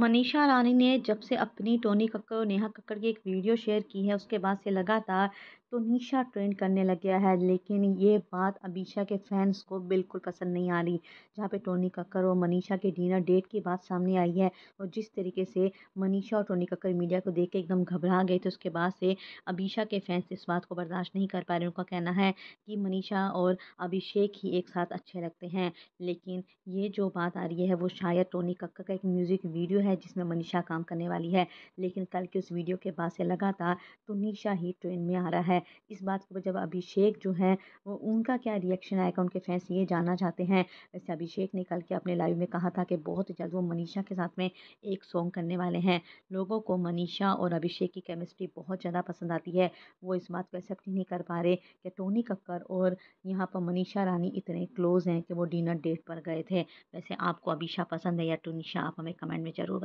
मनीषा रानी ने जब से अपनी टोनी कक्कड़ और नेहा कक्कड़ की एक वीडियो शेयर की है उसके बाद से लगातार तो निशा ट्रेंड करने लग गया है लेकिन ये बात अमीषा के फैंस को बिल्कुल पसंद नहीं आ रही जहाँ पे टोनी कक्कर और मनीषा के डिनर डेट की बात सामने आई है और जिस तरीके से मनीषा और टोनी कक्कर मीडिया को देख के एकदम घबरा गए थे उसके बाद से अभिषा के फैंस इस बात को बर्दाश्त नहीं कर पा रहे उनका कहना है कि मनीषा और अभिषेक ही एक साथ अच्छे लगते हैं लेकिन ये जो बात आ रही है वो शायद टोनी कक्कर का एक म्यूज़िक वीडियो है जिसमें मनीषा काम करने वाली है लेकिन कल के उस वीडियो के बाद से लगातार तो निशा ही ट्रेंड में आ रहा है इस बात को जब अभिषेक जो है वो उनका क्या रिएक्शन आएगा उनके फैंस ये जानना चाहते हैं वैसे अभिषेक ने कल के अपने लाइव में कहा था कि बहुत जल्द वो मनीषा के साथ में एक सॉन्ग करने वाले हैं लोगों को मनीषा और अभिषेक की केमिस्ट्री बहुत ज़्यादा पसंद आती है वो इस बात को एक्सेप्ट नहीं कर पा रहे कि टोनी कक्कर और यहाँ पर मनीषा रानी इतने क्लोज़ हैं कि वो डिनर डेट पर गए थे वैसे आपको अभिषा पसंद है या टोनीशा आप हमें कमेंट में ज़रूर